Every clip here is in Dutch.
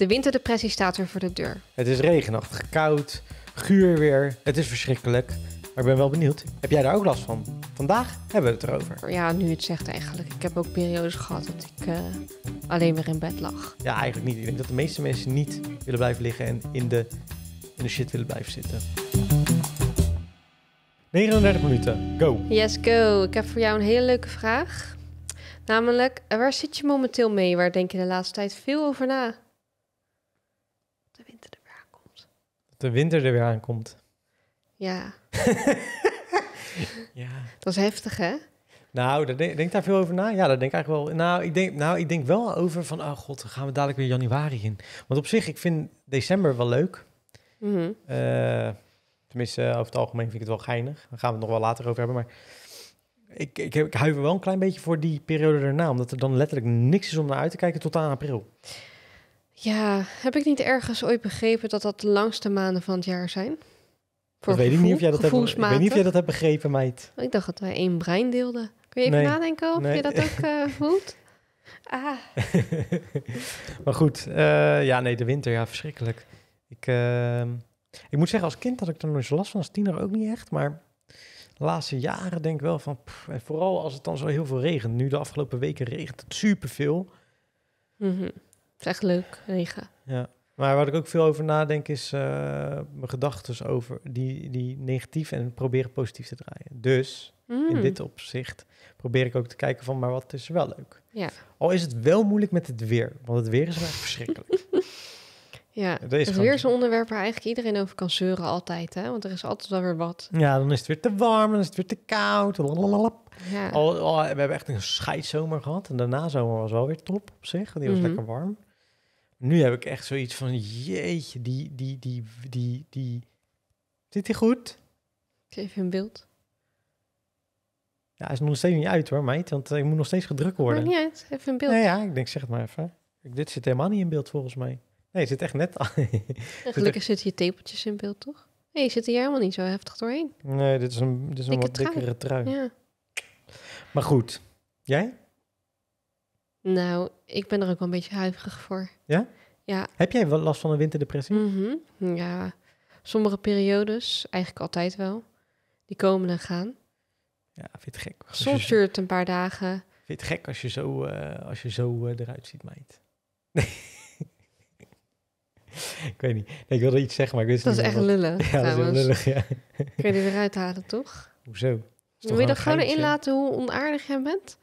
De winterdepressie staat er voor de deur. Het is regenachtig, koud, guur weer. Het is verschrikkelijk. Maar ik ben wel benieuwd, heb jij daar ook last van? Vandaag hebben we het erover. Ja, nu het zegt eigenlijk. Ik heb ook periodes gehad dat ik eh, alleen weer in bed lag. Ja, eigenlijk niet. Ik denk dat de meeste mensen niet willen blijven liggen en in de, in de shit willen blijven zitten. 39 minuten, go. Yes, go. Ik heb voor jou een hele leuke vraag. Namelijk, waar zit je momenteel mee? Waar denk je de laatste tijd veel over na? de winter er weer aankomt. Ja. ja. Dat was heftig, hè? Nou, dat denk, ik daar veel over na. Ja, dat denk ik eigenlijk wel. Nou ik denk, nou, ik denk wel over van, oh god, gaan we dadelijk weer januari in. Want op zich, ik vind december wel leuk. Mm tenminste, over het algemeen vind ik het wel geinig. Daar gaan we het nog wel later over hebben. Maar ik, ik, ik huiver wel een klein beetje voor die periode daarna. Omdat er dan letterlijk niks is om naar uit te kijken tot aan april. Ja, heb ik niet ergens ooit begrepen dat dat de langste maanden van het jaar zijn? Voor dat weet ik niet of jij dat hebt, ik weet niet of jij dat hebt begrepen, meid. Ik dacht dat wij één brein deelden. Kun je even nadenken of je dat ook uh, voelt? Ah. maar goed, eh, ja, nee, de winter, ja, verschrikkelijk. Ik, eh, ik moet zeggen, als kind had ik er nog eens last van, als tiener ook niet echt. Maar de laatste jaren denk ik wel van, en vooral als het dan zo heel veel regent. Nu de afgelopen weken regent het superveel. Mhm is echt leuk, regen. Ja. Maar wat ik ook veel over nadenk is eh, mijn gedachten over die, die negatief en proberen positief te draaien. Dus in mm. dit opzicht probeer ik ook te kijken van, maar wat is wel leuk? Ja. Al is het wel moeilijk met het weer, want het weer is eigenlijk verschrikkelijk. ja, het weer is een onderwerp waar eigenlijk iedereen over kan zeuren altijd, hè? Want er is altijd wel weer wat. Ja, dan is het weer te warm, dan is het weer te koud. Ja. Al, al, we hebben echt een scheidszomer gehad en daarna zomer was wel weer top op zich. Die was mhm. lekker warm nu heb ik echt zoiets van, jeetje, die, die, die, die, die, zit hij goed? Even geef een beeld. Ja, hij is nog steeds niet uit hoor, meid, want eh, ik moet nog steeds gedrukt worden. Maar niet uit, even een beeld. Nee, ja, ik denk, zeg het maar even. Dit zit helemaal niet in beeld volgens mij. Nee, het zit echt net... gelukkig zitten je tepeltjes in beeld, toch? Nee, je zit hier helemaal niet zo heftig doorheen. Nee, dit is een, dit is een wat dikkere trui. trui. Ja. Maar goed, jij? Nou, ik ben er ook wel een beetje huiverig voor. Ja? Ja. Heb jij wel last van een winterdepressie? Mhm, ja, sommige periodes, eigenlijk altijd wel. Die komen en gaan. Ja, vind je het gek? Soms duurt het een paar dagen. Vind je het gek als je zo, eh, als je zo eh, eruit ziet, meid? Nee. ik weet niet. Nee, ik wilde iets zeggen, maar ik wist dat niet. Dat is echt lullen. Ja, dat is lullig, ja. Kun je die eruit halen, toch? Hoezo? Moet je er gewoon erin laten hoe onaardig jij bent?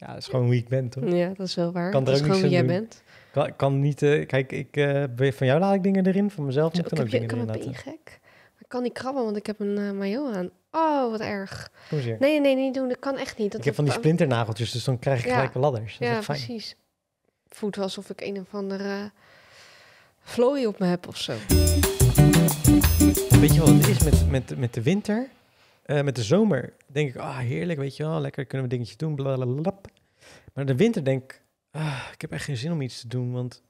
Ja, dat is gewoon wie ik ben, toch? Ja, dat is wel waar. Kan dat er ook is gewoon wie jij bent. Kan, kan niet... Eh, kijk, ik, uh, van jou laat ik dingen erin. Van mezelf moet ik dan ook dingen erin laten. Ik ben gek. Maar ik kan niet krabben, want ik heb een uh, eh, mayo aan. Oh, wat erg. Nee, nee, nee, niet doen. Dat kan echt niet. Dat ik heb van die splinternageltjes, dus dan krijg ik ja. gelijk ladders. Dat ja, is fijn. precies. Voelt alsof ik een of andere vlooi op me heb of zo. Weet je wat het is met, met, met de winter? Eh, met de zomer denk ik, ah, heerlijk, weet je wel, lekker kunnen we dingetjes doen, blablabla. Maar de winter denk ik, ah, ik heb echt geen zin om iets te doen, want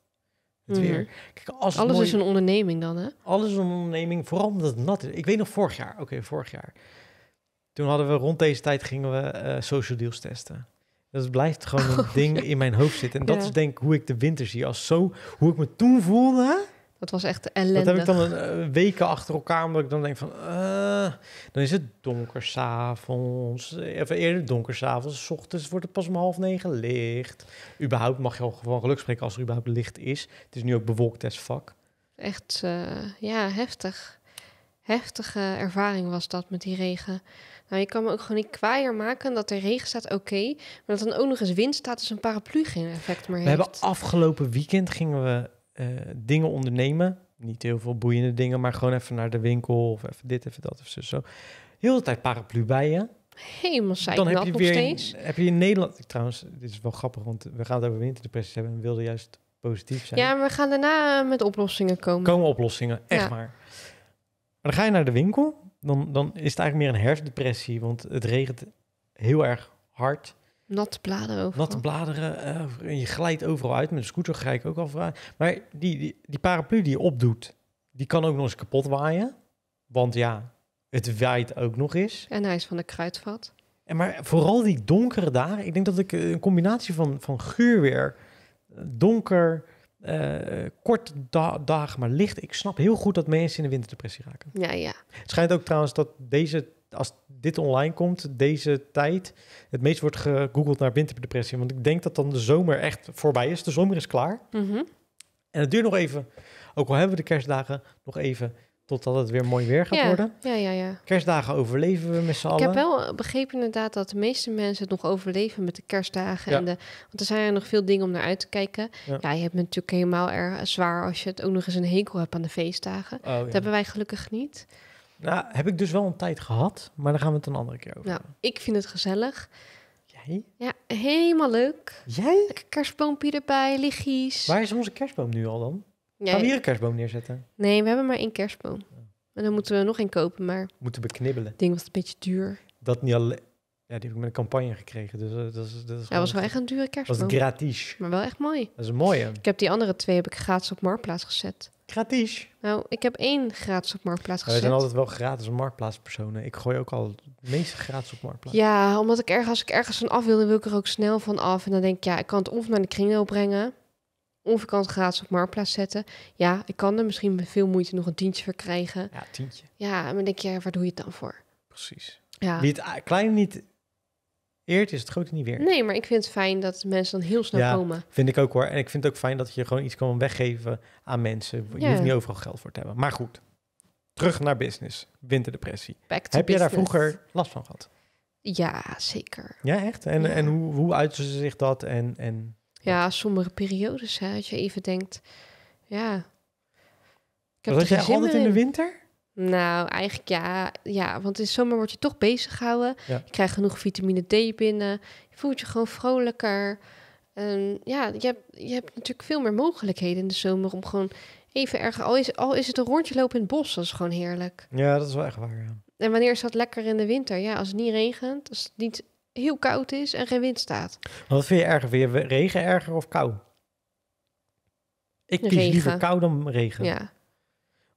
het mm. weer. Kijk, als alles is een onderneming dan, hè? Alles is een onderneming, vooral omdat het nat is. Ik weet nog vorig jaar, oké, vorig jaar. Toen hadden we rond deze tijd gingen we eh, social deals testen. Dat blijft gewoon een oh, ding in mijn hoofd zitten. En dat is denk ik hoe ik de winter zie. Als zo, hoe ik me toen voelde. Dat was echt ellendig. Dat heb ik dan een, eh, weken achter elkaar, omdat ik dan denk van... Eh, dan is het donker s'avonds. Even eerder donker s'avonds. S ochtends wordt het pas om half negen licht. Überhaupt mag je al gewoon geluk spreken als er überhaupt licht is. Het is nu ook bewolkt as vak. Echt, eh, ja, heftig. Heftige ervaring was dat met die regen. Nou, je kan me ook gewoon niet kwaaier maken dat er regen staat, oké. maar dat dan ook nog eens wind staat, dus een paraplu geen effect meer heeft. We hebben afgelopen weekend gingen we eh, dingen ondernemen. Niet heel veel boeiende dingen, maar gewoon even naar de winkel of even dit, even dat of zo. Heel de tijd paraplu bij je. Helemaal zei Dan heb je weer in, heb je in Nederland. Ik, trouwens, dit is wel grappig, want we gaan het over winterdepressies hebben en we wilden juist positief zijn. Ja, maar we gaan daarna met oplossingen komen. Komen oplossingen, echt maar. Maar dan ga je naar de winkel, dan, dan is het eigenlijk meer een herfstdepressie, want het regent heel erg hard. Natte bladeren over. Natte bladeren. Eh, en je glijdt overal uit. Met een scooter ga ik ook al vragen Maar die, die, die, paraplu die je opdoet, die kan ook nog eens kapot waaien. Want ja, het waait ook nog eens. En hij is van de kruidvat. En maar vooral die donkere dagen. Ik denk dat ik eh, een combinatie van, van geur weer, donker, eh, kort korte dagen, maar licht. Ik snap heel goed dat mensen in de winterdepressie raken. Ja, ja. Het schijnt ook trouwens dat deze als dit online komt, deze tijd, het meest wordt gegoogeld naar winterdepressie. Want ik denk dat dan de zomer echt voorbij is. De zomer is klaar. Mhm. En het duurt nog even, ook al hebben we de kerstdagen, nog even totdat het weer mooi weer gaat worden. Ja, ja, ja. Kerstdagen overleven we met z'n allen. Ik heb wel begrepen inderdaad dat de meeste mensen het nog overleven met de kerstdagen. En de, want er zijn er nog veel dingen om naar uit te kijken. Ja, je hebt natuurlijk helemaal erg zwaar als je het ook nog eens een hekel hebt aan de feestdagen. Oh, dat hebben wij gelukkig niet. Nou, heb ik dus wel een tijd gehad, maar daar gaan we het een andere keer over. Nou, ik vind het gezellig. Jij? Ja, helemaal leuk. Jij? Lekker kerstboompje erbij, lichies. Waar is onze kerstboom nu al dan? Jij. Gaan we hier een kerstboom neerzetten? Nee, we hebben maar één kerstboom. En dan moeten we nog één kopen, maar... Moeten beknibbelen. ding was een beetje duur. Dat niet alleen... Ja, die heb ik met een campagne gekregen, dus eh, dat is... Dat is ja, was wel echt een dure kerstboom. Dat was gratis. Maar wel echt mooi. Dat is een mooie. Ik heb die andere twee heb ik gratis op Marktplaats gezet. Gratis. Nou, ik heb één gratis op Marktplaats gezet. Er zijn altijd wel gratis marktplaatspersonen. Ik gooi ook al het meeste gratis op Marktplaats. Ja, omdat ik ergens, als ik ergens van af wil, dan wil ik er ook snel van af. En dan denk ik, ja, ik kan het of naar de kringloop brengen... of ik kan het gratis op Marktplaats zetten. Ja, ik kan er misschien met veel moeite nog een tientje voor krijgen. Ja, tientje. Ja, en dan denk je, ja, waar doe je het dan voor? Precies. Ja. Wie het niet Eerst is het grote niet weer. Nee, maar ik vind het fijn dat mensen dan heel snel ja, komen. vind ik ook hoor. En ik vind het ook fijn dat je gewoon iets kan weggeven aan mensen. Je hoeft niet overal geld voor te hebben. Maar goed, terug naar business. Winterdepressie. Heb je daar vroeger last van gehad? Ja, zeker. Ja, echt? En, en hoe, hoe uiten ze zich dat? En, en ja, sommige periodes, hè, je even denkt, ja... Dat jij altijd in de winter? Nou, eigenlijk ja. ja want in de zomer word je toch bezig gehouden. Je krijgt genoeg vitamine D binnen. Je voelt je gewoon vrolijker. ja, je hebt, je hebt natuurlijk veel meer mogelijkheden in de zomer om gewoon even erg... Al is, al is het een rondje lopen in het bos, dat is gewoon heerlijk. Ja, dat is wel echt waar, En wanneer is dat lekker in de winter? Ja, als het niet regent, als het niet heel koud is en geen wind staat. Wat vind je erger? Vind je regen erger of kou? Ik kies liever kou dan regen. Ja.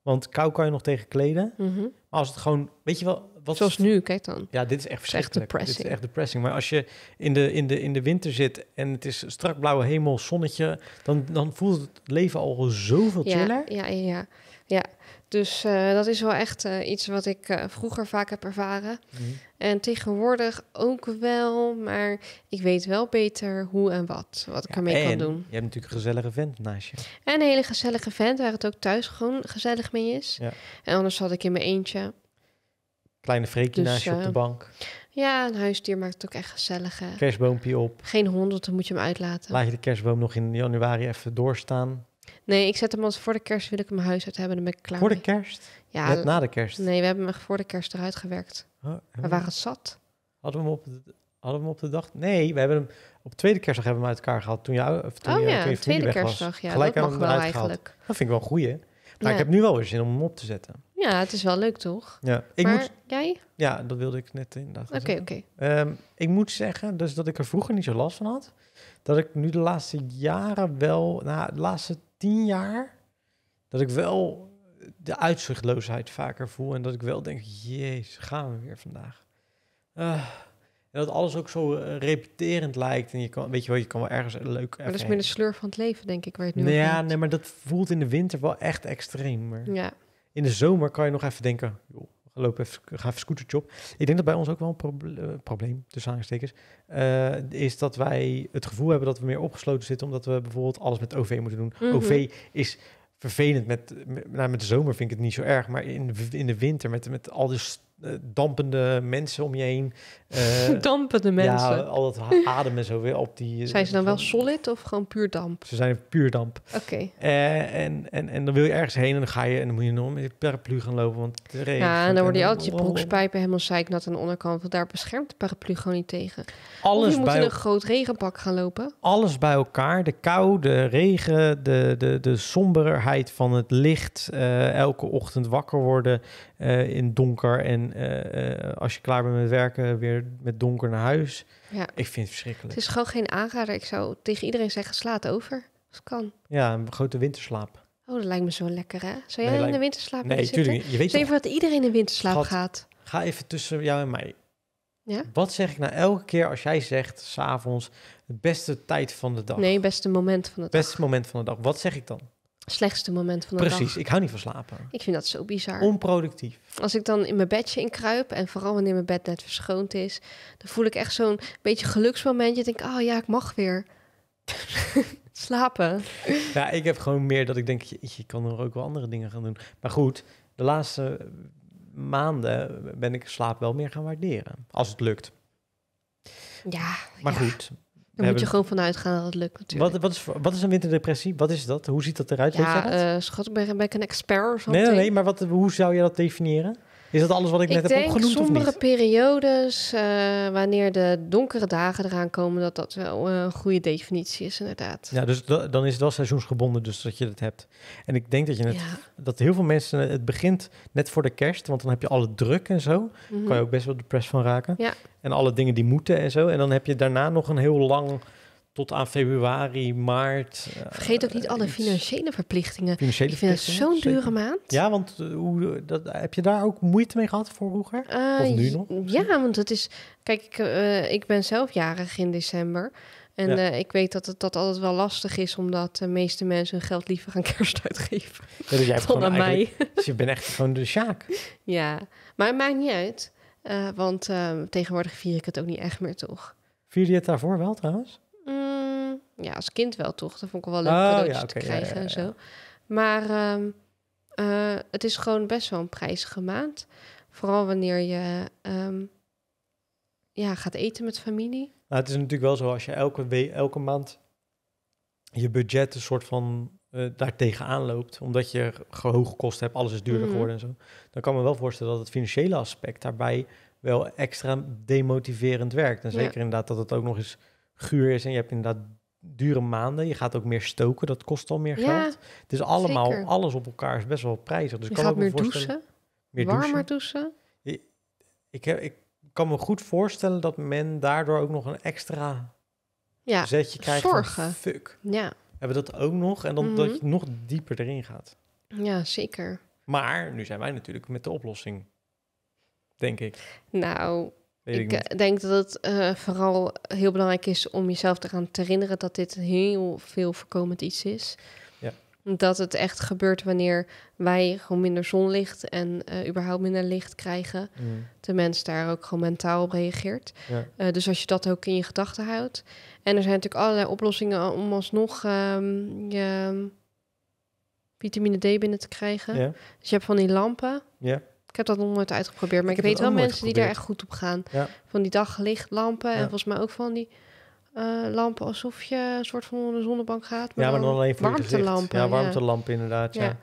Want kou kan je nog tegen kleden. Mhm. Maar als het gewoon, weet je wel... Zoals nu, kijk dan. Ja, dit is echt verschrikkelijk. dit is echt depressing. Maar als je in de, in de, in de winter zit en het is strak blauwe hemel, zonnetje... dan, dan voelt het leven al zoveel chiller. Ja, ja, ja. ja. Dus eh, dat is wel echt eh, iets wat ik eh, vroeger vaak heb ervaren. Mhm. En tegenwoordig ook wel, maar ik weet wel beter hoe en wat, wat ik ermee kan doen. Je hebt natuurlijk een gezellige vent naast je. En een hele gezellige vent, waar het ook thuis gewoon gezellig mee is. Ja. En anders had ik in mijn eentje. Kleine freekje dus, naast je op de bank. Ja, een huisdier maakt het ook echt gezellig. Hè? Kerstboompje op. Geen hond, dan moet je hem uitlaten. Laat je de kerstboom nog in januari even doorstaan. Nee, ik zet hem als voor de kerst wil ik hem huis uit hebben. Dan ben ik klaar. Voor de kerst? Ja. Net na de kerst? Nee, we hebben hem voor de kerst eruit gewerkt. Oh, oh we waren zat. Hadden we hem op de, hadden we hem op de dag? Nee, we hebben hem op tweede kerstdag hebben we hem uit elkaar gehaald. Toen jou, of toen oh, ja, toen je tweede kerstdag. Ja, Gelijk dat mag wel Dat vind ik wel een goeie. Maar ik heb nu wel weer zin om hem op te zetten. Ja, het is wel leuk, toch? Ja. Ik maar moet... jij? Ja, dat wilde ik net inderdaad. Oké, oké. Ehm, ik moet zeggen dus dat ik er vroeger niet zo last van had. Dat ik nu de laatste jaren wel... Nou, de laatste tien jaar dat ik wel de uitzichtloosheid vaker voel. En dat ik wel denk, jezus, gaan we weer vandaag. Ah. en dat alles ook zo eh, repeterend lijkt. En je kan, weet je wel, je kan wel ergens leuk... Maar dat is meer de sleur van het leven, denk ik, waar je het nu nou Ja, nee, maar dat voelt in de winter wel echt extreem. Maar ja. In de zomer kan je nog even denken, joh, loop even, ga even scootertje op. Ik denk dat bij ons ook wel een eh, probleem, tussen aangestekers, eh, is dat wij het gevoel hebben dat we meer opgesloten zitten, omdat we bijvoorbeeld alles met OV moeten doen. Mhm. OV is vervelend. Met, met, nou, met de zomer vind ik het niet zo erg, maar in, in de winter met, met al die eh, dampende mensen om je heen. Eh, dampende mensen? Ja, al dat ademen zo weer op die... Eh, zijn ze dan wel solid of gewoon puur damp? Ze zijn puur damp. Oké. en, en, en dan wil je ergens heen en dan ga je... en dan moet je nog met paraplu gaan lopen, want de regen. Ja, en dan worden je altijd je broekspijpen helemaal zeiknat aan de onderkant... want daar beschermt de paraplu gewoon niet tegen. Alles moet bij in een groot regenpak gaan lopen. Alles bij elkaar. De kou, de regen, de, de, de somberheid van het licht... elke ochtend wakker worden in donker en en eh, eh, als je klaar bent met werken, weer met donker naar huis. Ja. Ik vind het verschrikkelijk. Het is gewoon geen aanrader. Ik zou tegen iedereen zeggen, slaat over. Als het kan. Ja, een grote winterslaap. Oh, dat lijkt me zo lekker, hè? Zou jij in de winterslaap Nee, natuurlijk Je weet even dat iedereen in winterslaap gaat. Ga even tussen jou en mij. Ja? Wat zeg ik nou elke keer als jij zegt, s'avonds, het beste tijd van de dag? Nee, beste moment van de dag. Beste moment van de dag. Wat zeg ik dan? slechtste moment van de Precies, dag. Precies, ik hou niet van slapen. Ik vind dat zo bizar. Onproductief. Als ik dan in mijn bedje inkruip en vooral wanneer mijn bed net verschoond is, dan voel ik echt zo'n beetje geluksmomentje. Denk, oh ja, ik mag weer slapen. Ja, ik heb gewoon meer dat ik denk, je, je kan er ook wel andere dingen gaan doen. Maar goed, de laatste maanden ben ik slaap wel meer gaan waarderen, als het lukt. Ja, maar goed. Dan moet je gewoon vanuit gaan dat het lukt natuurlijk. Wat, wat, is, wat is een winterdepressie? Wat is dat? Hoe ziet dat eruit? Ja, eh, schat, ben, ben ik een expert of zo? Nee, nee, nee, maar wat, hoe zou je dat definiëren? Is dat alles wat ik, net heb opgenoemd? of niet? periodes, eh, wanneer de donkere dagen eraan komen, dat dat wel eh, een goede definitie is, inderdaad. Ja, dus dan is het wel seizoensgebonden, dus dat je dat hebt. En ik denk dat je net, dat heel veel mensen, eh, het begint net voor de kerst, want dan heb je alle druk en zo. Mm Kan je ook best wel de van raken. Ja. En alle dingen die moeten en zo. En dan heb je daarna nog een heel lang tot aan februari, maart. Eh, Vergeet ook niet alle financiële verplichtingen. Financiële ik vind het zo'n dure maand. Ja, want eh, hoe, eh, dat, heb je daar ook moeite mee gehad voor vroeger? of nu nog? Ja, want het is... Kijk, ik, ik ben zelf jarig in december. En ik weet dat het dat altijd wel lastig is, omdat de meeste mensen hun geld liever gaan kerst uitgeven. Ja, dus jij dan aan mij. Dus je bent echt gewoon de Sjaak. Ja, maar het maakt niet uit. want tegenwoordig vier ik het ook niet echt meer, toch? Vier je het daarvoor wel trouwens? Ja, als kind wel toch. Dat vond ik wel leuk oh, cadeautjes te krijgen en zo. Maar ehm, eh, het is gewoon best wel een prijzige maand. Vooral wanneer je ehm, ja, gaat eten met familie. Nou, het is natuurlijk wel zo als je elke, elke maand je budget een soort van uh, daar tegenaan loopt. Omdat je hoge kosten hebt, alles is duurder mhm. geworden en zo. Dan kan me wel voorstellen dat het financiële aspect daarbij wel extra demotiverend werkt. En zeker inderdaad dat het ook nog eens guur is en je hebt inderdaad dure maanden. Je gaat ook meer stoken, dat kost al meer ja, geld. Het is allemaal, alles op elkaar is best wel prijzig. Dus je kan gaat ook meer douchen, meer warmer douchen. Ik, ik, ik, kan me goed voorstellen dat men daardoor ook nog een extra ja, zetje krijgt zorgen. van fuck. Ja. Hebben dat ook nog en dan dat mhm. je nog dieper erin gaat. Ja, zeker. Maar nu zijn wij natuurlijk met de oplossing, denk ik. Nou, ik, eh, denk dat het eh, vooral heel belangrijk is om jezelf eraan te herinneren dat dit heel veel voorkomend iets is. Ja. Dat het echt gebeurt wanneer wij gewoon minder zonlicht en eh, überhaupt minder licht krijgen. Mm. De mens daar ook gewoon mentaal op reageert. dus als je dat ook in je gedachten houdt. En er zijn natuurlijk allerlei oplossingen om alsnog ehm, je ehm, vitamine D binnen te krijgen. Dus je hebt van die lampen. Ja ik heb dat nog nooit uitgeprobeerd, maar ik, weet wel mensen die daar echt goed op gaan. Van die daglichtlampen en volgens mij ook van die eh, lampen alsof je een soort van onder de zonnebank gaat. Maar ja, maar dan alleen voor warmtelampen. Ja, warmtelampen inderdaad, ja.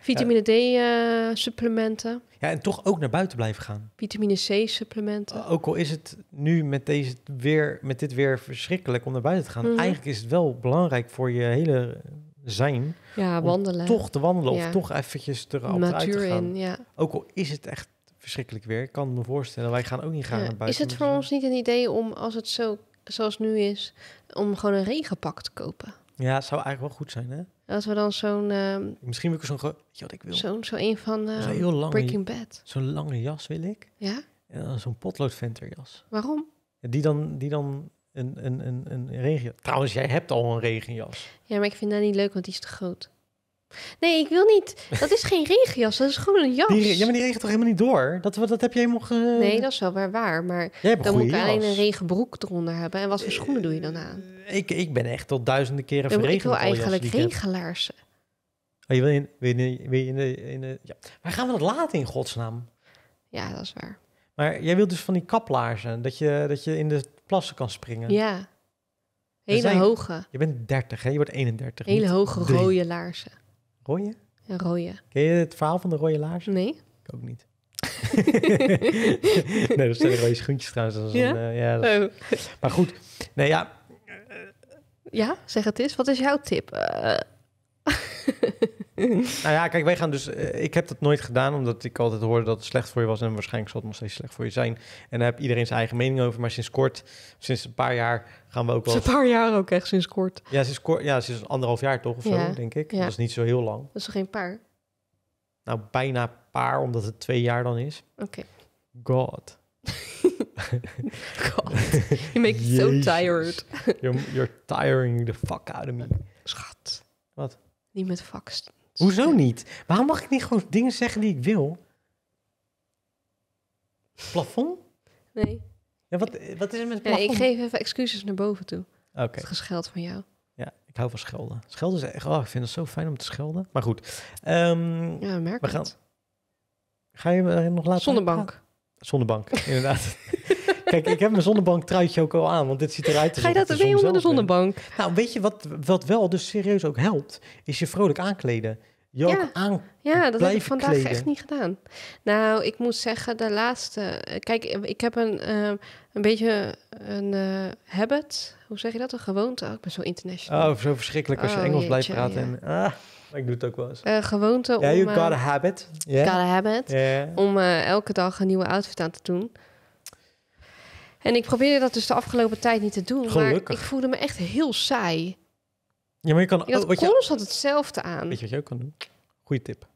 Vitamine D eh, supplementen. Ja, en toch ook naar buiten blijven gaan. Vitamine C supplementen. Eh, ook al is het nu met, deze weer, met dit weer verschrikkelijk om naar buiten te gaan. Mhm. Eigenlijk is het wel belangrijk voor je hele zijn. Ja, wandelen. toch te wandelen of toch eventjes erop uit te gaan. ja. Ook al is het echt verschrikkelijk weer. Ik kan me voorstellen, wij gaan ook niet gaan naar buiten. Is het voor ons niet een idee om, als het zo zoals nu is, om gewoon een regenpak te kopen? Ja, het zou eigenlijk wel goed zijn, hè? Als we dan zo'n... Ehm, Misschien wil ik zo'n... wat ik wil? Zo'n zo een van ehm, heel lange, Breaking Bad. Zo'n lange jas wil ik. Ja? En dan zo'n potloodventerjas. Waarom? die dan, die dan een, een, een, een regenjas. Trouwens, jij hebt al een regenjas. Ja, maar ik vind dat niet leuk, want die is te groot. Nee, ik wil niet. Dat is geen regenjas, dat is gewoon een jas. Die, ja, maar die regent toch helemaal niet door? Dat, dat heb je helemaal... Ge... Nee, dat is wel waar, Maar dan moet ik alleen een regenbroek eronder hebben. En wat voor schoenen doe je dan aan? Eh, ik, ik ben echt tot duizenden keren ja, verregend. Ik wil eigenlijk regelaarsen. Oh, je wil in, wil in, in, de, in ja. Waar gaan we dat laten in godsnaam? Ja, dat is waar. Maar jij wilt dus van die kaplaarzen, dat je, dat je in de plassen kan springen. Ja. Hele hoge. Je bent 30, hè? Je wordt 31. Hele hoge rode laarzen. Rode? Ja, rode. Ken je het verhaal van de rode laarzen? Nee. Ik ook niet. nee, dat zijn rode schoentjes trouwens. ja? Een, eh, oh. Maar goed. Nee, ja. Ja, zeg het eens. Wat is jouw tip? Eh, nou ja, kijk, wij gaan dus. Eh, ik heb dat nooit gedaan, omdat ik altijd hoorde dat het slecht voor je was. En waarschijnlijk zal het nog steeds slecht voor je zijn. En daar heb iedereen zijn eigen mening over. Maar sinds kort, sinds een paar jaar, gaan we ook wel. een paar jaar ook echt, sinds kort. Ja, sinds, kort, ja, sinds anderhalf jaar toch of zo, denk ik. Dat is niet zo heel lang. Dat is toch geen paar? Nou, bijna paar, omdat het twee jaar dan is. Oké. God. God. You make me so tired. you're, you're tiring the fuck out of me. Schat. Wat? Niet met fax. Hoezo niet? Waarom mag ik niet gewoon dingen zeggen die ik wil? Plafond? Nee. Ja, wat, eh, wat is er met plafond? ik geef even excuses naar boven toe. Oké. Okay. gescheld van jou. Ja, ik hou van schelden. Schelden is echt... Oh, ik vind het zo fijn om te schelden. Maar goed. Ehm, ja, merk we gaan, Ga je me nog laten... Zonder bank, inderdaad. Kijk, ik heb mijn zonnebank truitje ook al aan, want dit ziet eruit. Ga je dat mee onder de zonnebank? Nou, weet je wat, wat wel dus serieus ook helpt, is je vrolijk aankleden. Je ja. aan ja, dat heb ik vandaag echt niet gedaan. Nou, ik moet zeggen, de laatste. Kijk, ik heb een, ehm, een beetje een eh, habit. Hoe zeg je dat? Een gewoonte. Oh, ik ben zo international. Oh, zo verschrikkelijk als je oh, Engels blijft praten. ah. Ik doe het ook wel eens. Uh, gewoonte om... Ja, you got a habit. Yeah. Got a habit. Om eh, elke dag een nieuwe outfit aan te doen. En ik probeerde dat dus de afgelopen tijd niet te doen. Maar ik voelde me echt heel saai. Ja, maar je kan... Ik had oh, constant je, hetzelfde aan. Weet je wat je ook kan doen? Goeie tip.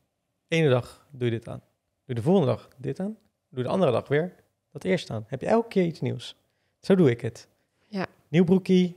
Ene dag doe je dit aan. Doe de volgende dag dit aan. Doe de andere dag weer dat eerst aan. Heb je elke keer iets nieuws. Zo doe ik het. Ja. Nieuw broekie,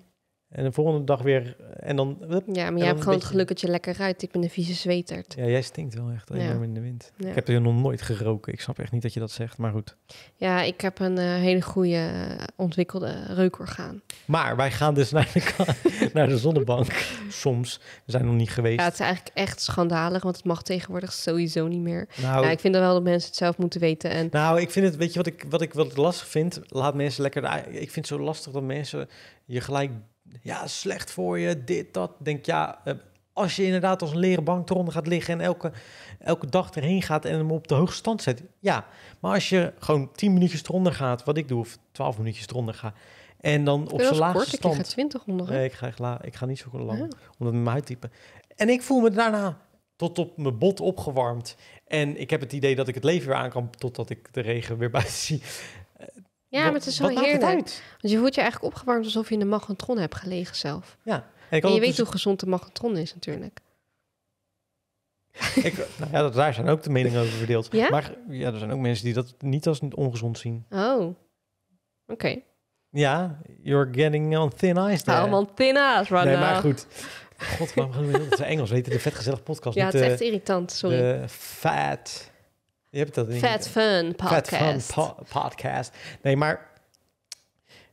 en de volgende dag weer. En dan, ja, maar jij hebt gewoon het geluk dat je lekker ruikt. Ik ben een vieze zweterd. Ja, jij stinkt wel echt enorm in de wind. Ik heb er nog nooit geroken. Ik snap echt niet dat je dat zegt, maar goed. Ja, ik heb een eh, hele goede eh, ontwikkelde reukorgaan. Maar wij gaan dus naar de, naar de zonnebank. Soms. We zijn nog niet geweest. Ja, het is eigenlijk echt schandalig, want het mag tegenwoordig sowieso niet meer. Nou, ik vind dat wel dat mensen het zelf moeten weten. En... Nou, ik vind het, weet je wat ik, wat ik wat lastig vind? Laat mensen lekker. Ik vind het zo lastig dat mensen je gelijk ja, slecht voor je, dit, dat. Denk ja, eh, als je inderdaad als een leren bank eronder gaat liggen en elke, elke dag erheen gaat en hem op de hoogste stand zet. Ja, maar als je gewoon 10 minuutjes eronder gaat, wat ik doe, of 12 minuutjes eronder ga. En dan op zijn laagste stand. Ik ga 20 Nee, ik ga, ik ga niet zo lang, omdat omdat mijn huid En ik voel me daarna tot op mijn bot opgewarmd. En ik heb het idee dat ik het leven weer aan kan totdat ik de regen weer buiten zie. Ja, maar het is wel heerlijk. Want je voelt je eigenlijk opgewarmd alsof je in de magnetron hebt gelegen zelf. Ja. En, ik je weet dus- hoe gezond de magnetron is natuurlijk. ik, nou ja, dat, daar zijn ook de meningen over verdeeld. Ja? Maar ja, er zijn ook mensen die dat niet als ongezond zien. Oh, oké. Ja, you're getting on thin ice there. Allemaal thin ice nee, maar goed. God, waarom gaan we dat? is Engels weten de vetgezellig podcast. Ja, het is eh, echt irritant, sorry. Fat je hebt dat niet. Fat Fun Podcast. Fat Fun Podcast. Nee, maar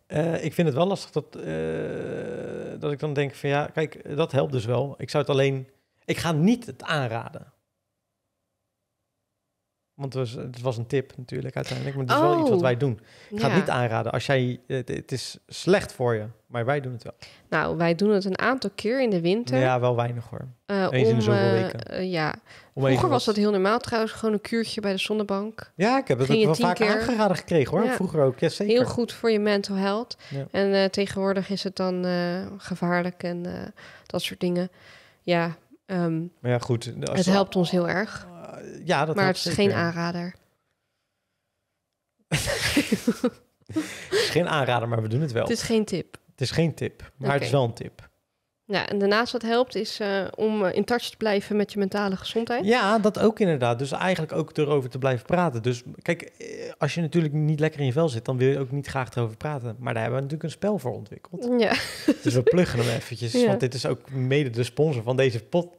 eh, ik vind het wel lastig dat, eh, dat ik dan denk van ja, kijk, dat helpt dus wel. Ik zou het alleen, ik ga niet het aanraden. Want het was, het was, een tip natuurlijk uiteindelijk, maar het is wel iets wat oh. wij doen. Ik ga het niet aanraden. Als jij, eh, het, is slecht voor je, maar wij doen het wel. Nou, wij doen het een aantal keer in de winter. Ja, wel weinig hoor. Eh, Eens in de eh, zoveel weken. ja. Vroeger was dat heel normaal trouwens, gewoon een kuurtje bij de zonnebank. Ja, ik heb het ook wel vaak aangeraden gekregen hoor. Vroeger ook, ja, zeker. Heel goed voor je mental health. En tegenwoordig is het dan gevaarlijk en dat soort dingen. Ja, ehm, maar ja, goed. Het helpt ons heel erg ja, dat maar het is geen aanrader. het is geen aanrader, maar we doen het wel. Het is geen tip. Het is geen tip, maar het is wel een tip. Ja, en daarnaast wat helpt is eh, om eh, in touch te blijven met je mentale gezondheid. Ja, dat ook inderdaad. Dus eigenlijk ook erover te blijven praten. Dus kijk, eh, als je natuurlijk niet lekker in je vel zit, dan wil je ook niet graag erover praten. Maar daar hebben we natuurlijk een spel voor ontwikkeld. Ja. Dus we pluggen hem eventjes, want dit is ook mede de sponsor van deze pot.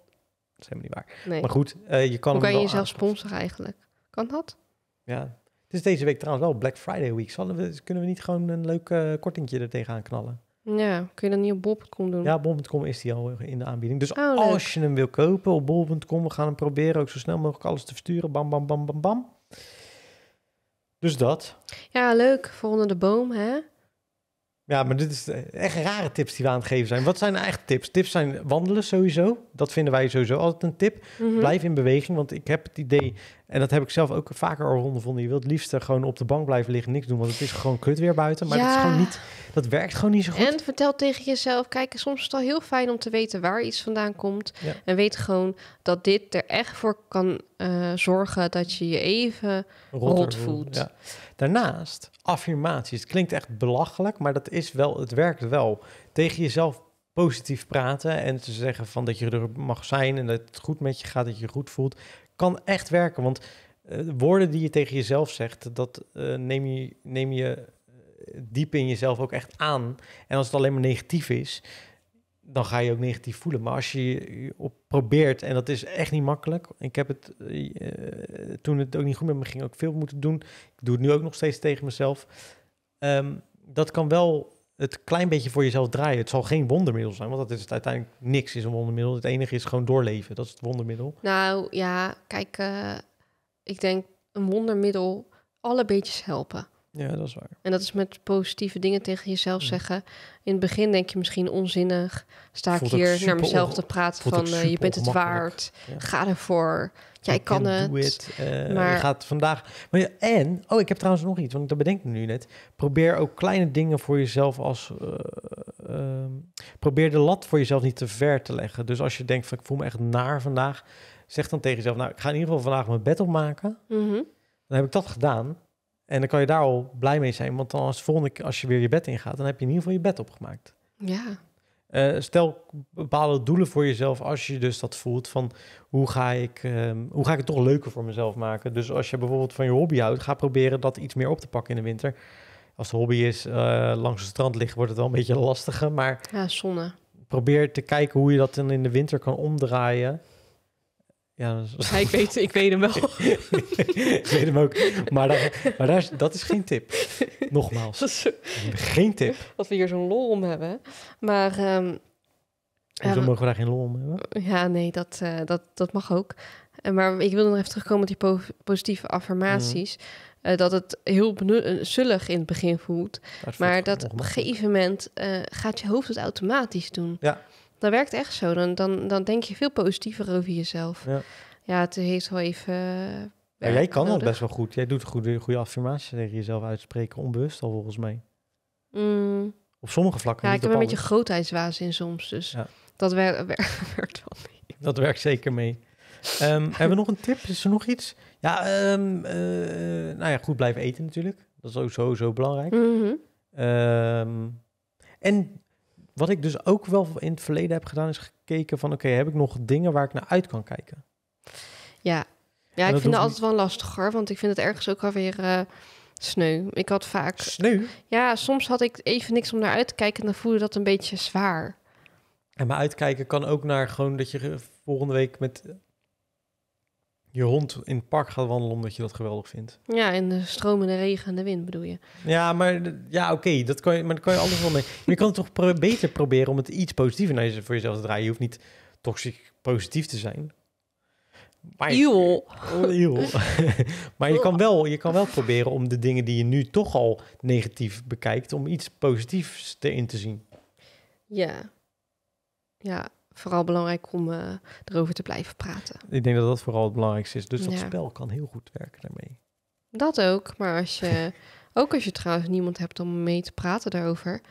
Dat is helemaal niet waar. Maar goed, eh, je kan. Hoe kan je jezelf sponsoren eigenlijk? Kan dat? Ja. Het is deze week trouwens wel Black Friday Week. Zullen we, kunnen we niet gewoon een leuk uh, kortingje er tegenaan knallen? Ja, kun je dat niet op bol.com doen? Ja, bol.com is die al in de aanbieding. Dus oh, als je hem wil kopen op bol.com, we gaan hem proberen ook zo snel mogelijk alles te versturen. Bam, bam, bam, bam, bam. Dus dat. Ja, leuk. Voor onder de boom, hè? Ja, maar dit is eh, echt rare tips die we aan het geven zijn. Wat zijn nou eigen tips? Tips zijn wandelen sowieso. Dat vinden wij sowieso altijd een tip. Mhm. Blijf in beweging, want ik heb het idee en dat heb ik zelf ook vaker al ondervonden. Je wilt het liefst gewoon op de bank blijven liggen, niks doen. Want het is gewoon kut weer buiten. Maar dat, is gewoon niet, dat werkt gewoon niet zo goed. En vertel tegen jezelf. Kijk, soms is het al heel fijn om te weten waar iets vandaan komt. En weet gewoon dat dit er echt voor kan eh, zorgen dat je je even Rotter, rot voelt. Daarnaast, affirmaties. Het klinkt echt belachelijk, maar dat is wel, het werkt wel. Tegen jezelf positief praten en te zeggen van dat je er mag zijn en dat het goed met je gaat, dat je je goed voelt kan echt werken. Want uh, woorden die je tegen jezelf zegt, dat eh, neem je, neem je eh, diep in jezelf ook echt aan. En als het alleen maar negatief is, dan ga je ook negatief voelen. Maar als je op probeert, en dat is echt niet makkelijk. Ik heb het toen het ook niet goed met me ging, ook veel moeten doen. Ik doe het nu ook nog steeds tegen mezelf. Ehm, dat kan wel het klein beetje voor jezelf draaien. Het zal geen wondermiddel zijn, want dat is uiteindelijk niks is een wondermiddel. Het enige is gewoon doorleven. Dat is het wondermiddel. Nou ja, kijk, eh, ik denk een wondermiddel alle beetjes helpen. Ja, dat is waar. En dat is met positieve dingen tegen jezelf zeggen. In het begin denk je misschien onzinnig. Sta ik hier naar mezelf te praten van eh, je bent het waard. Ga ervoor. Ja, kan het. Eh, maar je gaat vandaag. Maar en, oh, ik heb trouwens nog iets, want dat bedenk ik nu net. Probeer ook kleine dingen voor jezelf als. Eh, ehm, probeer de lat voor jezelf niet te ver te leggen. Dus als je denkt van ik voel me echt naar vandaag, zeg dan tegen jezelf, nou, ik ga in ieder geval vandaag mijn bed opmaken. Mm Dan heb ik dat gedaan. En dan kan je daar al blij mee zijn. Want dan als volgende keer als je weer je bed ingaat, dan heb je in ieder geval je bed opgemaakt. Ja. Eh, stel bepaalde doelen voor jezelf als je dus dat voelt van hoe ga, ik, ehm, hoe ga ik het toch leuker voor mezelf maken. Dus als je bijvoorbeeld van je hobby houdt, ga proberen dat iets meer op te pakken in de winter. Als de hobby is eh, langs het strand liggen, wordt het wel een beetje lastiger. Maar ja, zonne. probeer te kijken hoe je dat dan in de winter kan omdraaien. Ja, ik, weet, ik weet hem wel. ik weet hem ook. Maar, maar is, dat is geen tip. Nogmaals. geen tip. Dat we hier zo'n lol om hebben. Maar. Um, mogen we daar geen lol om hebben? Ja, nee, dat, eh, dat, dat mag ook. Eh, maar ik wil nog even terugkomen op die positieve affirmaties. Mm. Eh, dat het heel zullig in het begin voelt. maar dat op een gegeven moment gaat je hoofd het automatisch doen. Ja. Dat werkt echt zo. Dan, dan, dan denk je veel positiever over jezelf. Ja, ja het heeft wel even. Ja, jij kan nodig. al best wel goed. Jij doet goede, goede affirmaties tegen jezelf uitspreken, onbewust al volgens mij. Mm. Op sommige vlakken. Ja, ik heb een beetje grootheidswaanzin soms. Dus dat wer werkt wel mee. Dat werkt zeker mee. Um, hebben we nog een tip? Is er nog iets? Ja, um, uh, nou ja, goed blijven eten natuurlijk. Dat is ook sowieso belangrijk. Mm -hmm. um, en wat ik dus ook wel in het verleden heb gedaan, is gekeken van oké, heb ik nog dingen waar ik naar uit kan kijken? Ja, ja ik vind dat altijd wel lastig hoor, want ik vind het ergens ook alweer uh, eh, sneu. Ik had vaak... Sneu? Ja, soms had ik even niks om naar uit te kijken en dan voelde dat een beetje zwaar. En maar uitkijken kan ook naar gewoon dat je volgende week met je hond in het park gaat wandelen omdat je dat geweldig vindt. Ja, en de stromende regen en de wind bedoel je. Ja, maar ja, oké, dat kan je, maar dan kan je anders wel mee. Maar je kan het toch beter proberen om het iets positiever naar voor jezelf te draaien. Je hoeft niet toxisch positief te zijn. Maar, oh, maar je kan, wel, je kan wel proberen om de dingen die je nu toch al negatief bekijkt, om iets positiefs erin te zien. Ja. Ja, vooral belangrijk om eh, erover te blijven praten. Ik denk dat dat vooral het belangrijkste is. Dus dat spel kan heel goed werken daarmee. Dat ook, maar als je, ook als je trouwens niemand hebt om mee te praten daarover,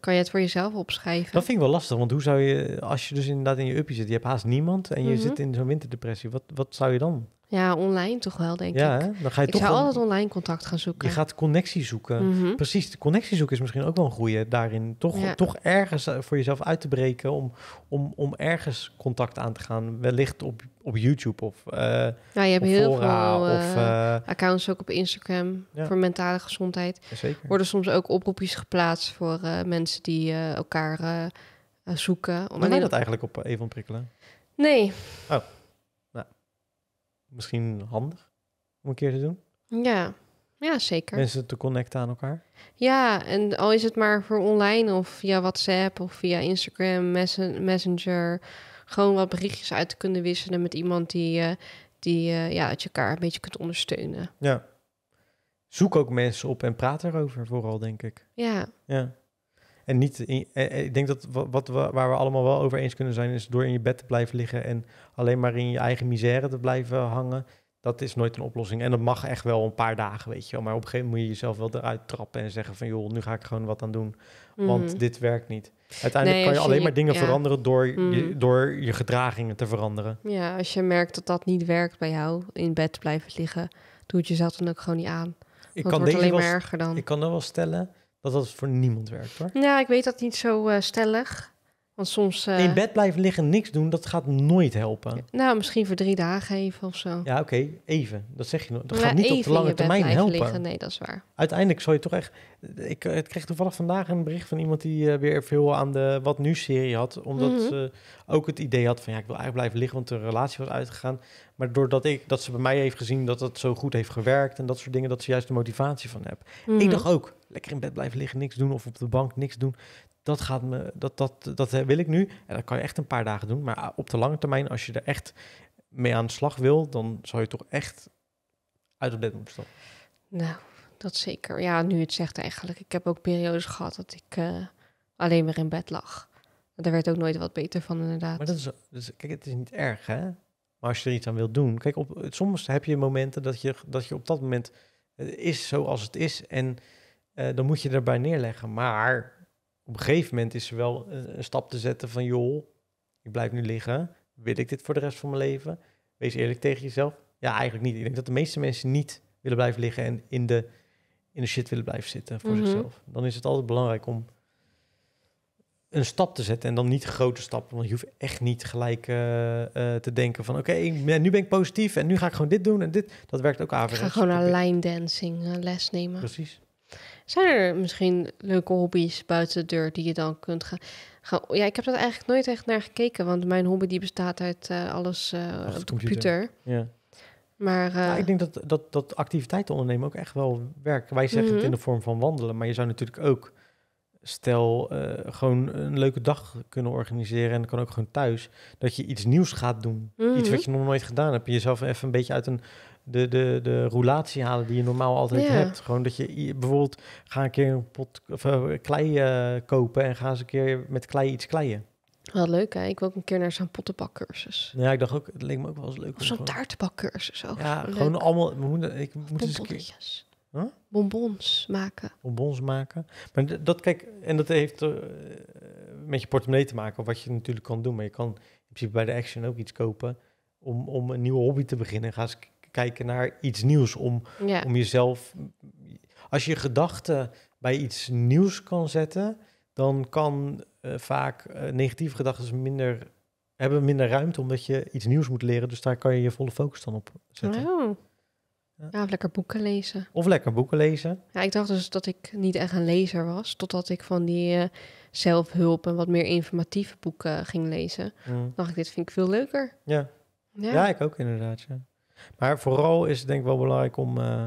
kan je het voor jezelf opschrijven. Dat vind ik wel lastig, want hoe zou je, als je dus inderdaad in je uppie zit, je hebt haast niemand en je mhm. zit in zo'n winterdepressie, wat, wat zou je dan ja, online toch wel, denk ik. ja Dan ga je ik toch zou altijd online contact gaan zoeken. Je gaat connectie zoeken. Mhm. Precies, de connectie zoeken is misschien ook wel een goede daarin. Toch, ja. toch ergens eh, voor jezelf uit te breken om, om, om ergens contact aan te gaan. Wellicht op, op YouTube of uh, je hebt heel veel eh, accounts ook op Instagram voor mentale gezondheid. Zeker. Worden soms ook oproepjes geplaatst voor mensen die elkaar zoeken. Om je dat eigenlijk op even prikkelen? Nee. Oh misschien handig om een keer te doen. Ja, ja zeker. Mensen te connecten aan elkaar. Ja, en al is het maar voor online of via WhatsApp of via Instagram, Messenger. Gewoon wat berichtjes uit te kunnen wisselen met iemand die, uh, die eh, ja, uit je elkaar een beetje kunt ondersteunen. Ja. Zoek ook mensen op en praat erover vooral, denk ik. Ja. Ja. En niet eh, eh, ik denk dat wat we, waar we allemaal wel over eens kunnen zijn, is door in je bed te blijven liggen en alleen maar in je eigen misère te blijven hangen. Dat is nooit een oplossing. En dat mag echt wel een paar dagen, weet je wel. Maar op een gegeven moment moet je jezelf wel eruit trappen en zeggen van joh, nu ga ik gewoon wat aan doen. Want mhm. dit werkt niet. Uiteindelijk kan je alleen maar dingen veranderen door, je, mhm. door je gedragingen te veranderen. Ja, als je merkt dat dat niet werkt bij jou, in bed blijven liggen, doe het jezelf dan ook gewoon niet aan. Ik kan, deze dan. ik kan dat wel stellen dat dat voor niemand werkt hoor. Ja, ik weet dat niet zo eh, stellig soms... Eh, in bed blijven liggen, niks doen, dat gaat nooit helpen. Nou, misschien voor drie dagen even of zo. Ja, oké, even. Dat zeg je nog. Dat gaat niet op de lange termijn helpen. Liggen. Nee, dat is waar. Uiteindelijk zou je toch echt... Ik, eh, ik kreeg toevallig vandaag een bericht van iemand die eh, weer veel aan de Wat Nu-serie had. Omdat mhm. ze ook het idee had van... ja, ik wil eigenlijk blijven liggen, want de relatie was uitgegaan. Maar doordat ik, dat ze bij mij heeft gezien dat het zo goed heeft gewerkt... en dat soort dingen, dat ze juist de motivatie van heb. Ik mhm. dacht ook, lekker in bed blijven liggen, niks doen... of op de bank niks doen dat, gaat me, dat, dat, dat eh, wil ik nu. En dat kan je echt een paar dagen doen. Maar ah, op de lange termijn, als je er echt mee aan de slag wil, dan zou je toch echt uit het bed moeten stappen. Nou, dat zeker. Ja, nu het zegt eigenlijk. Ik heb ook periodes gehad dat ik eh, alleen maar in bed lag. Daar werd ook nooit wat beter van, inderdaad. Maar dat is, dus, kijk, het is niet erg, hè? Maar als je er iets aan wilt doen. Kijk, op, soms heb je momenten dat je, dat je op dat moment. Eh, is zoals het is. En dan moet je erbij neerleggen. Maar op een gegeven moment is er wel een, stap te zetten van joh, ik blijf nu liggen. Wil ik dit voor de rest van mijn leven? Wees eerlijk tegen jezelf. Ja, eigenlijk niet. Ik denk dat de meeste mensen niet willen blijven liggen en in de, in de shit willen blijven zitten voor mhm. zichzelf. Dan is het altijd belangrijk om een stap te zetten en dan niet grote stappen. Want je hoeft echt niet gelijk eh, eh, te denken van... oké, nu ben ik positief en nu ga ik gewoon dit doen en dit. Dat werkt ook averechts. Ik ga gewoon aan line dancing les nemen. Precies. Zijn er misschien leuke hobby's buiten de deur die je dan kunt gaan... ja, ik heb daar eigenlijk nooit echt naar gekeken, want mijn hobby die bestaat uit eh, alles eh, computer. Ja. Maar, eh, ja, ik denk dat, dat, dat activiteiten ondernemen ook echt wel werkt Wij zeggen het mhm. in de vorm van wandelen, maar je zou natuurlijk ook, stel, gewoon een leuke dag kunnen organiseren. En dan kan ook gewoon thuis. Dat je iets nieuws gaat doen. Iets mhm. wat je nog nooit gedaan hebt. jezelf even een beetje uit een de, de, de roulatie halen die je normaal altijd hebt. Gewoon dat je bijvoorbeeld ga een keer een pot of, eh, klei eh, kopen en ga eens een keer met klei iets kleien. Wel leuk, hè? Ik wil ook een keer naar zo'n pottenbakcursus. Ja, ik dacht ook, het leek me ook wel eens leuk. Of zo'n taartenbakcursus ook. Ja, gewoon allemaal... ik moet eens een keer... Huh? Bonbons maken. Bonbons maken. Maar dat, kijk, en dat heeft eh, met je portemonnee te maken, wat je natuurlijk kan doen. Maar je kan in principe bij de Action ook iets kopen om, om een nieuwe hobby te beginnen. Ga eens kijken naar iets nieuws. Om, om jezelf. Als je, je gedachten bij iets nieuws kan zetten, dan kan eh, vaak eh, negatieve gedachten minder hebben minder ruimte omdat je iets nieuws moet leren. Dus daar kan je je volle focus dan op zetten. Oh. Ja. of lekker boeken lezen. Of lekker boeken lezen. Ja, ik dacht dus dat ik niet echt een lezer was, totdat ik van die eh, zelfhulp en wat meer informatieve boeken ging lezen. Mm. dacht ik, dit vind ik veel leuker. Ja, ja. ja ik ook inderdaad. Ja. Maar vooral is het denk ik wel belangrijk om, eh,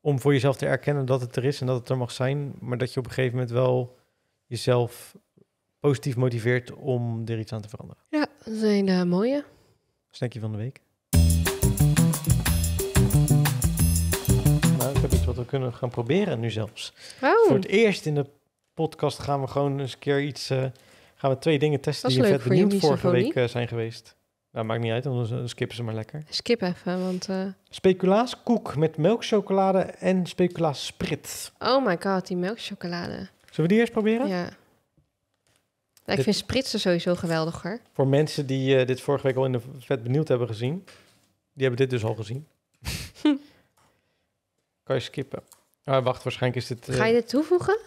om voor jezelf te erkennen dat het er is en dat het er mag zijn. Maar dat je op een gegeven moment wel jezelf positief motiveert om er iets aan te veranderen. Ja, dat is een mooie. Snackje van de week. Nou, ik heb iets wat we kunnen gaan proberen nu zelfs. Oh. Voor het eerst in de podcast gaan we gewoon eens een keer iets... Eh, gaan we twee dingen testen die vet benieuwd vorige week eh, zijn geweest. Dat maakt niet uit, dan skippen ze maar lekker. Skip even, want... Uh... koek met melkchocolade en sprit. Oh my god, die melkchocolade. Zullen we die eerst proberen? Ja. ik vind vind spritsen sowieso geweldig, hoor. Voor mensen die eh, dit vorige week al in de vet benieuwd hebben gezien. Die hebben dit dus al gezien. kan je skippen. Ah, wacht, waarschijnlijk is dit... Ga je eh, dit toevoegen?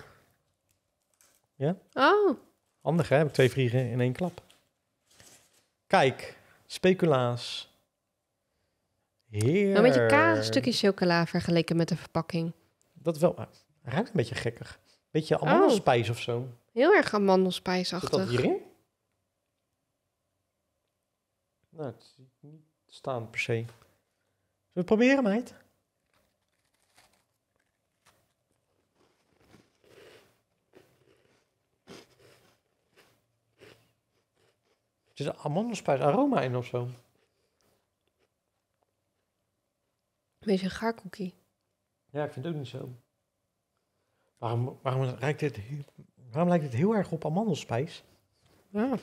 Ja. Oh. Handig, hè? Heb ik twee vliegen in één klap. Kijk, speculaas. Heerlijk. Een beetje kaas stukje chocola vergeleken met de verpakking. Dat wel. Ruikt een beetje gekkig. Beetje oh. amandelspijs of zo. Heel erg amandelspijsachtig. Zit dat hierin? Nou, het ziet niet staan per se. we het proberen, meid? Er zit een amandelspijs aroma in of zo. Een beetje een gaarkoekie. Ja, ik vind het ook niet zo. Waarom, waarom, ruikt dit, waarom lijkt dit heel erg op amandelspijs? Ja.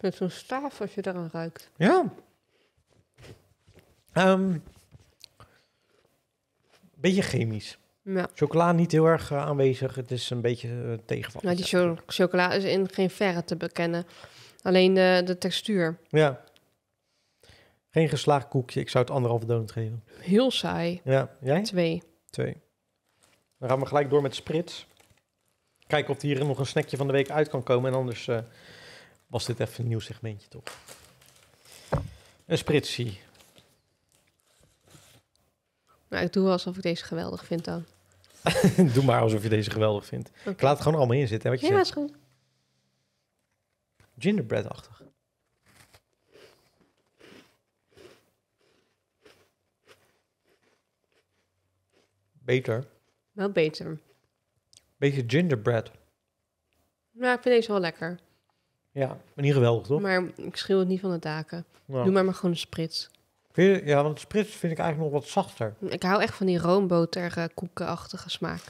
Met zo'n staaf als je eraan ruikt. Ja. Um, beetje chemisch. Ja. Chocola niet heel erg eh, aanwezig. Het is een beetje uh, eh, tegenval. Nou, die chocola is in geen verre te bekennen. Alleen de, de textuur. Ja. Geen geslaagd koekje. Ik zou het anderhalve donut geven. Heel saai. Ja. Jij? Twee. Twee. Dan gaan we gelijk door met Sprits. Kijken of hier nog een snackje van de week uit kan komen. En anders eh, was dit even een nieuw segmentje, toch? Een Spritsie. Nou, ik doe alsof ik deze geweldig vind dan. Doe maar alsof je deze geweldig vindt. Ik laat het gewoon allemaal in zitten. wat je ja, zegt. is goed gingerbread-achtig. Beter. Wel beter. Beetje gingerbread. Nou, ik vind deze wel lekker. Ja, maar niet geweldig, toch? Maar ik schreeuw het niet van de daken. Doe maar maar gewoon een sprits. je- ja, want sprits vind ik eigenlijk nog wat zachter. Ik hou echt van die roomboter koekenachtige smaak.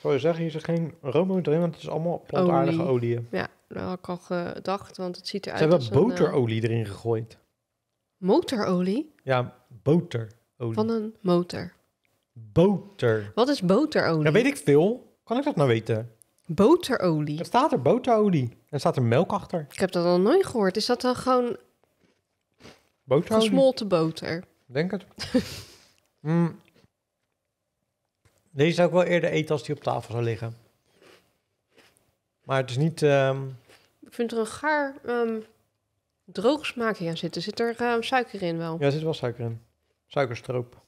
Zou je zeggen, hier zit geen roomboter in, want het is allemaal plantaardige Olie. Ja. Nou, had ik al gedacht, want het ziet eruit. Ze hebben boterolie erin gegooid. Eh, Motorolie? Ja, boterolie. Van een motor. Boter. Wat is boterolie? Dat weet ik veel. Kan ik dat nou weten? Boterolie. Er staat er boterolie. Er staat er melk achter. Ik heb dat al nooit gehoord. Is dat dan gewoon boterolie? gesmolten boter? Denk het. Mm. Deze zou ik wel eerder eten als die op tafel zou liggen. Maar het is niet. Ehm, ik vind er een gaar um, droog smaakje aan zitten. Zit er ehm, suiker in wel? Ja, er zit wel suiker in. Suikerstroop.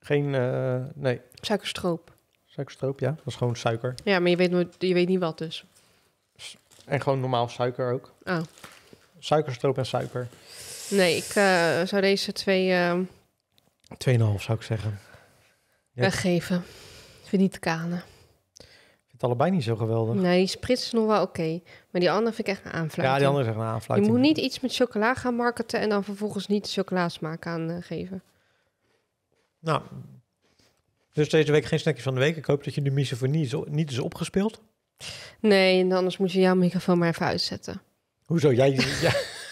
Geen, eh, nee. Suikerstroop. Suikerstroop, ja. Dat is gewoon suiker. Ja, maar je weet, je weet niet wat dus. En gewoon normaal suiker ook. Oh. Suikerstroop en suiker. Nee, ik eh, zou deze twee... Uh, ehm, 2,5 zou ik zeggen. Ja. Weggeven. Vind niet te kanen het allebei niet zo geweldig. Nee, die sprits is nog wel oké. maar die andere vind ik echt een aanfluiting. Ja, die andere is een aanfluiting. Je moet niet iets met chocola gaan marketen en dan vervolgens niet de chocolasmaak aan eh, geven. Nou, dus deze week geen snackjes van de week. Ik hoop dat je de misofonie niet is opgespeeld. Nee, en anders moet je jouw microfoon maar even uitzetten. Hoezo? Jij...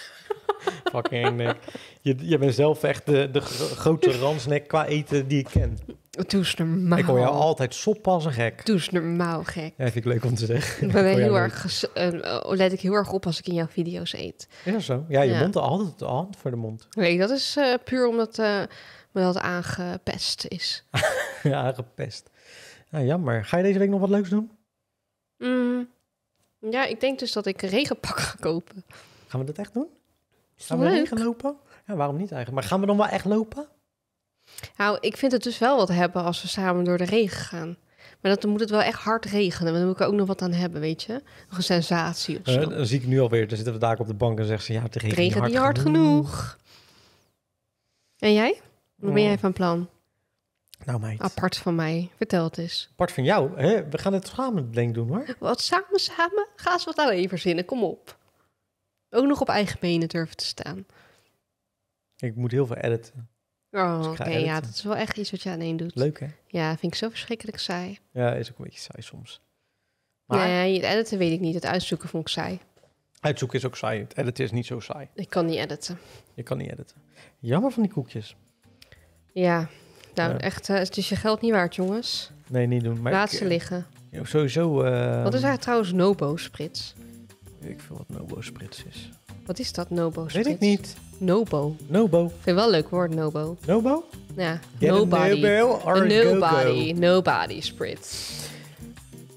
fucking... Je, je bent zelf echt de, de grote ransnek qua eten die ik ken. Toes normaal. Ik hoor jou altijd soppassen als gek. Toes normaal gek. Ja, vind ik leuk om te zeggen. Maar ben heel erg eh, eh, let ik heel erg op als ik in jouw video's eet. Ja, zo. Ja, je mond altijd de hand voor de mond. Nee, dat is eh, puur omdat uh, me dat aangepest is. ja, aangepest. Nou, jammer. Ga je deze week nog wat leuks doen? Mm. ja, ik denk dus dat ik regenpak ga kopen. Gaan we dat echt doen? Gaan we lopen? Ja, waarom niet eigenlijk? Maar gaan we dan wel echt lopen? Nou, ik vind het dus wel wat hebben als we samen door de regen gaan. Maar dat, dan moet het wel echt hard regenen. Want dan moet ik er ook nog wat aan hebben, weet je. Nog een sensatie of eh, dan zie ik nu alweer, dan zitten we daar op de bank en zeggen ze... ja, het regent, het niet hard, genoeg. En jij? Wat ben oh. jij van plan? Nou, meid. Apart van mij. Vertel het eens. Apart van jou? Hè? We gaan het samen denk doen, hoor. Wat, samen, samen? Ga eens wat nou even verzinnen. Kom op. Ook nog op eigen benen durven te staan. Ik moet heel veel editen. Oh, oké, dus ja, dat is wel echt iets wat je alleen doet. Leuk, hè? Ja, vind ik zo verschrikkelijk saai. Ja, is ook een beetje saai soms. Maar... Nee, het editen weet ik niet. Het uitzoeken vond ik saai. Uitzoeken is ook saai. Het editen is niet zo saai. Ik kan niet editen. Je kan niet editen. Jammer van die koekjes. Ja, nou echt, eh, het is je geld niet waard, jongens. Nee, niet doen. Maar Laat ze eh, liggen. Sowieso. Wat is eigenlijk ehm, trouwens Nobo, Sprits? Weet ik vind wat Nobo Sprits is. Wat is dat, Nobo Sprits? Weet ik niet. Nobo. Nobo. Vind wel een leuk woord, Nobo. Nobo? Ja, nobody. nobody. Nobody. Nobody Sprits.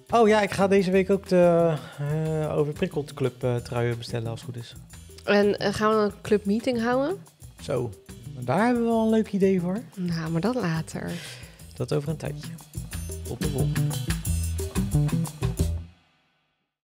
Oh ja, ik ga deze week ook de uh, overprikkeld club uh, bestellen als het goed is. En eh, gaan we een club meeting houden? Zo, daar hebben we wel een leuk idee voor. Nou, maar dat later. Dat over een tijdje. Tot de volgende.